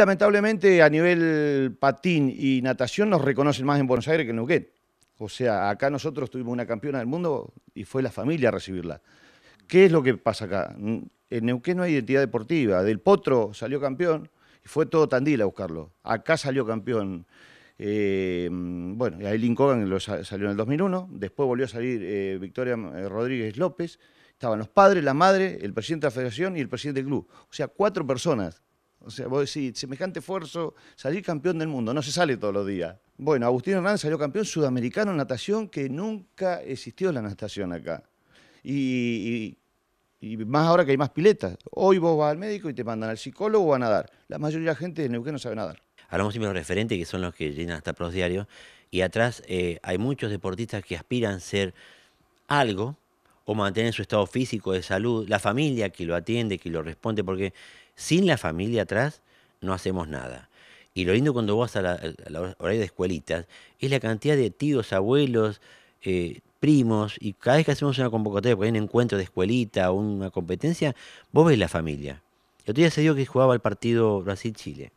Lamentablemente a nivel patín y natación nos reconocen más en Buenos Aires que en Neuquén. O sea, acá nosotros tuvimos una campeona del mundo y fue la familia a recibirla. ¿Qué es lo que pasa acá? En Neuquén no hay identidad deportiva. Del Potro salió campeón y fue todo Tandil a buscarlo. Acá salió campeón. Eh, bueno, y Cogan lo salió en el 2001. Después volvió a salir eh, Victoria eh, Rodríguez López. Estaban los padres, la madre, el presidente de la federación y el presidente del club. O sea, cuatro personas o sea, vos decís, semejante esfuerzo, salir campeón del mundo, no se sale todos los días. Bueno, Agustín Hernández salió campeón sudamericano en natación, que nunca existió la natación acá. Y, más ahora que hay más piletas. Hoy vos vas al médico y te mandan al psicólogo a nadar. La mayoría de la gente de Neuquén no sabe nadar. Hablamos siempre de los referentes, que son los que llenan hasta Pros diarios. Y atrás eh, hay muchos deportistas que aspiran a ser algo, o mantener su estado físico de salud, la familia que lo atiende, que lo responde, porque sin la familia atrás no hacemos nada. Y lo lindo cuando vas a la, hora de escuelitas es la cantidad de tíos, abuelos, eh, primos, y cada vez que hacemos una convocatoria, porque hay un encuentro de escuelita o una competencia, vos ves la familia. El otro día se dio que jugaba el partido Brasil-Chile.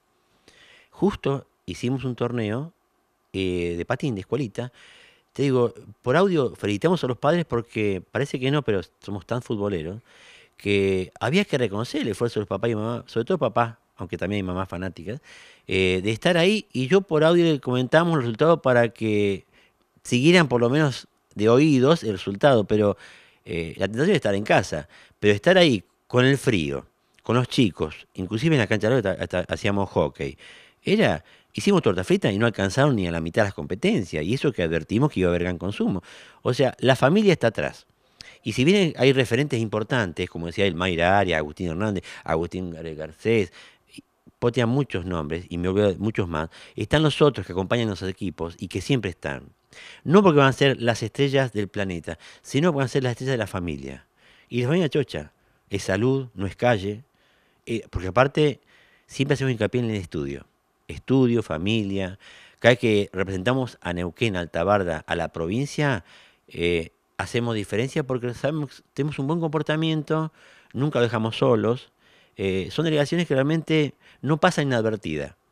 Justo hicimos un torneo eh, de patín, de escuelita, te digo, por audio felicitamos a los padres porque parece que no, pero somos tan futboleros que había que reconocer el esfuerzo de los papás y mamás, sobre todo papás, aunque también hay mamás fanáticas, eh, de estar ahí y yo por audio le comentamos el resultado para que siguieran por lo menos de oídos el resultado, pero eh, la tentación es estar en casa, pero estar ahí con el frío, con los chicos, inclusive en la cancha de hacíamos hockey, era, hicimos torta frita y no alcanzaron ni a la mitad las competencias, y eso que advertimos que iba a haber gran consumo. O sea, la familia está atrás. Y si bien hay referentes importantes, como decía el Mayra Arias, Agustín Hernández, Agustín Garcés, potean muchos nombres y me olvido muchos más, están los otros que acompañan los equipos y que siempre están. No porque van a ser las estrellas del planeta, sino porque van a ser las estrellas de la familia. Y los va a chocha. Es salud, no es calle. Eh, porque aparte, siempre hacemos hincapié en el estudio estudio, familia. Cada vez que representamos a Neuquén, Altabarda, a la provincia, eh, hacemos diferencia porque sabemos tenemos un buen comportamiento, nunca lo dejamos solos. Eh, son delegaciones que realmente no pasan inadvertidas.